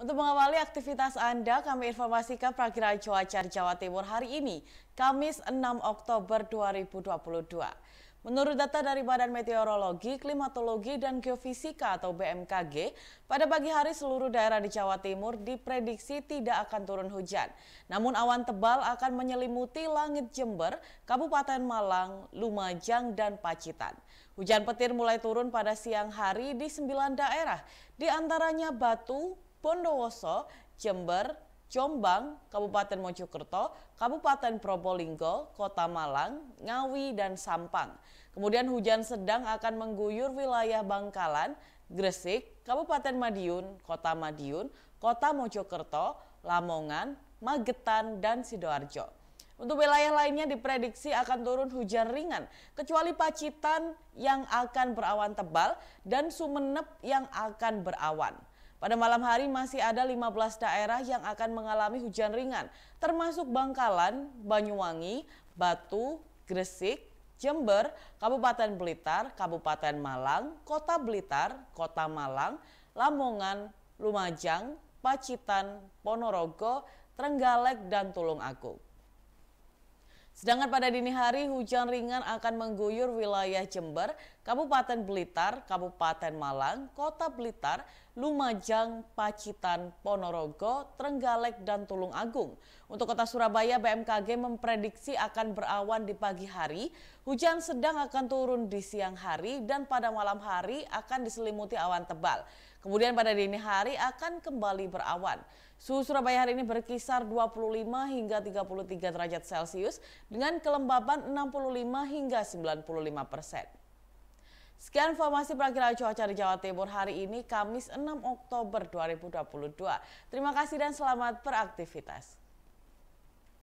Untuk mengawali aktivitas Anda, kami informasikan perakiraan cuaca di Jawa Timur hari ini, Kamis 6 Oktober 2022. Menurut data dari Badan Meteorologi, Klimatologi, dan Geofisika atau BMKG, pada pagi hari seluruh daerah di Jawa Timur diprediksi tidak akan turun hujan. Namun awan tebal akan menyelimuti langit Jember, Kabupaten Malang, Lumajang, dan Pacitan. Hujan petir mulai turun pada siang hari di sembilan daerah, di antaranya Batu, Bondowoso, Jember, Jombang, Kabupaten Mojokerto, Kabupaten Probolinggo, Kota Malang, Ngawi, dan Sampang. Kemudian hujan sedang akan mengguyur wilayah Bangkalan, Gresik, Kabupaten Madiun, Kota Madiun, Kota Mojokerto, Lamongan, Magetan, dan Sidoarjo. Untuk wilayah lainnya diprediksi akan turun hujan ringan, kecuali Pacitan yang akan berawan tebal dan Sumeneb yang akan berawan. Pada malam hari masih ada 15 daerah yang akan mengalami hujan ringan, termasuk Bangkalan, Banyuwangi, Batu, Gresik, Jember, Kabupaten Blitar, Kabupaten Malang, Kota Blitar, Kota Malang, Lamongan, Lumajang, Pacitan, Ponorogo, Trenggalek, dan Tulung Agung. Sedangkan pada dini hari hujan ringan akan mengguyur wilayah Jember Kabupaten Blitar, Kabupaten Malang, Kota Blitar, Lumajang, Pacitan, Ponorogo, Trenggalek, dan Tulung Agung. Untuk kota Surabaya, BMKG memprediksi akan berawan di pagi hari, hujan sedang akan turun di siang hari, dan pada malam hari akan diselimuti awan tebal. Kemudian pada dini hari akan kembali berawan. Suhu Surabaya hari ini berkisar 25 hingga 33 derajat Celcius dengan kelembaban 65 hingga 95 persen. Sekian informasi perakhiran cuaca di Jawa Timur hari ini Kamis 6 Oktober 2022. Terima kasih dan selamat beraktivitas.